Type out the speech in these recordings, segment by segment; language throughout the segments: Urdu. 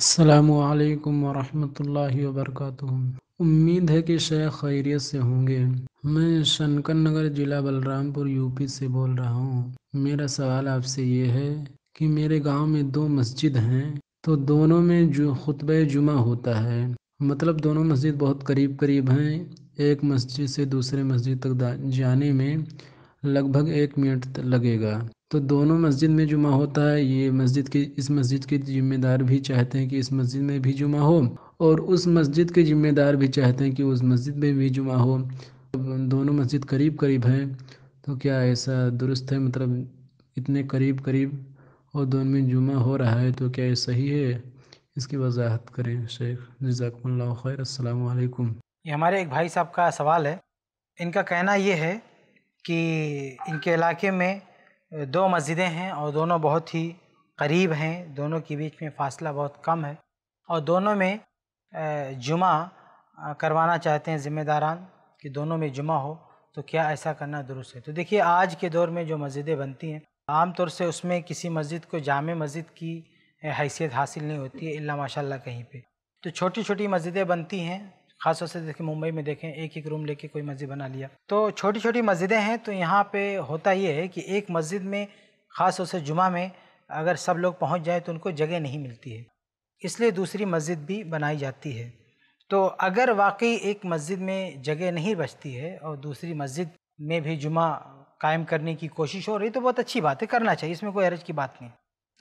السلام علیکم ورحمۃ اللہ وبرکاتہ امید ہے کہ شیخ خیریت سے ہوں گے میں نگر ضلع بلرام پور یو پی سے بول رہا ہوں میرا سوال آپ سے یہ ہے کہ میرے گاؤں میں دو مسجد ہیں تو دونوں میں جو خطبہ جمعہ ہوتا ہے مطلب دونوں مسجد بہت قریب قریب ہیں ایک مسجد سے دوسرے مسجد تک جانے میں لگ بھگ ایک منٹ لگے گا تو دونوں مسجد میں جمعہ ہوتا ہے یہ مسجد کی اس مسجد کے ذمہ دار بھی چاہتے ہیں کہ اس مسجد میں بھی جمعہ ہو اور اس مسجد کے ذمہ دار بھی چاہتے ہیں کہ اس مسجد میں بھی جمعہ ہو دونوں مسجد قریب قریب ہیں تو کیا ایسا درست ہے مطلب اتنے قریب قریب اور دونوں میں جمعہ ہو رہا ہے تو کیا یہ صحیح ہے اس کی وضاحت کریں شیخ جزاکم اللہ خیر السلام علیکم یہ ہمارے ایک بھائی صاحب کا سوال ہے ان کا کہنا یہ ہے کہ ان کے علاقے میں دو مسجدیں ہیں اور دونوں بہت ہی قریب ہیں دونوں کے بیچ میں فاصلہ بہت کم ہے اور دونوں میں جمعہ کروانا چاہتے ہیں ذمہ داران کہ دونوں میں جمعہ ہو تو کیا ایسا کرنا درست ہے تو دیکھیے آج کے دور میں جو مسجدیں بنتی ہیں عام طور سے اس میں کسی مسجد کو جامع مسجد کی حیثیت حاصل نہیں ہوتی ہے اللہ ماشاء اللہ کہیں پہ تو چھوٹی چھوٹی مسجدیں بنتی ہیں خاص طور سے دیکھیں ممبئی میں دیکھیں ایک ایک روم لے کے کوئی مسجد بنا لیا تو چھوٹی چھوٹی مسجدیں ہیں تو یہاں پہ ہوتا یہ ہے کہ ایک مسجد میں خاص طور سے جمعہ میں اگر سب لوگ پہنچ جائیں تو ان کو جگہ نہیں ملتی ہے اس لیے دوسری مسجد بھی بنائی جاتی ہے تو اگر واقعی ایک مسجد میں جگہ نہیں بچتی ہے اور دوسری مسجد میں بھی جمعہ قائم کرنے کی کوشش ہو رہی تو بہت اچھی بات ہے کرنا چاہیے اس میں کوئی عرج کی بات نہیں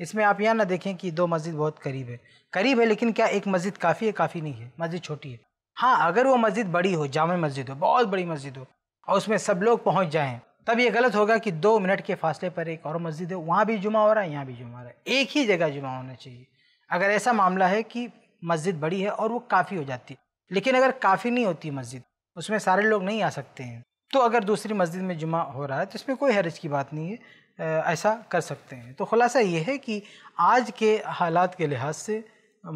اس میں آپ یہاں نہ دیکھیں کہ دو مسجد بہت قریب ہے قریب ہے لیکن کیا ایک مسجد کافی ہے کافی نہیں ہے مسجد چھوٹی ہے ہاں اگر وہ مسجد بڑی ہو جامع مسجد ہو بہت بڑی مسجد ہو اور اس میں سب لوگ پہنچ جائیں تب یہ غلط ہوگا کہ دو منٹ کے فاصلے پر ایک اور مسجد ہے وہاں بھی جمعہ ہو رہا ہے یہاں بھی جمعہ ہو رہا ہے ایک ہی جگہ جمعہ ہونا چاہیے اگر ایسا معاملہ ہے کہ مسجد بڑی ہے اور وہ کافی ہو جاتی ہے لیکن اگر کافی نہیں ہوتی مسجد اس میں سارے لوگ نہیں آ سکتے ہیں تو اگر دوسری مسجد میں جمعہ ہو رہا ہے تو اس میں کوئی حرج کی بات نہیں ہے ایسا کر سکتے ہیں تو خلاصہ یہ ہے کہ آج کے حالات کے لحاظ سے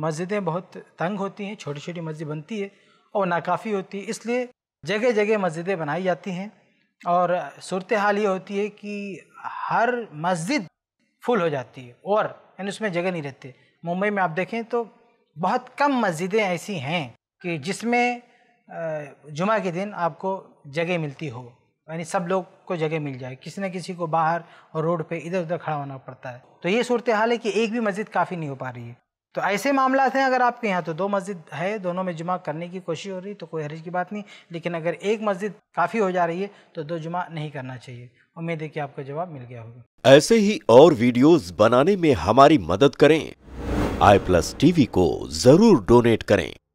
مسجدیں بہت تنگ ہوتی ہیں چھوٹی چھوٹی مسجد بنتی ہے اور ناکافی ہوتی ہے اس لیے جگہ جگہ مسجدیں بنائی جاتی ہیں اور صورتحال یہ ہوتی ہے کہ ہر مسجد فل ہو جاتی ہے اور یعنی اس میں جگہ نہیں رہتی ممبئی میں آپ دیکھیں تو بہت کم مسجدیں ایسی ہیں کہ جس میں جمعہ کے دن آپ کو جگہ ملتی ہو یعنی سب لوگ کو جگہ مل جائے کسی نہ کسی کو باہر اور روڈ پہ ادھر ادھر کھڑا ہونا پڑتا ہے تو یہ صورتحال ہے کہ ایک بھی مسجد کافی نہیں ہو پا رہی ہے تو ایسے معاملات ہیں اگر آپ کے یہاں تو دو مسجد ہے دونوں میں جمعہ کرنے کی کوشش ہو رہی تو کوئی حرج کی بات نہیں لیکن اگر ایک مسجد کافی ہو جا رہی ہے تو دو جمعہ نہیں کرنا چاہیے امید ہے کہ آپ کو جواب مل گیا ہوگا ایسے ہی اور ویڈیوز بنانے میں ہماری مدد کریں آئی پلس ٹی وی کو ضرور ڈونیٹ کریں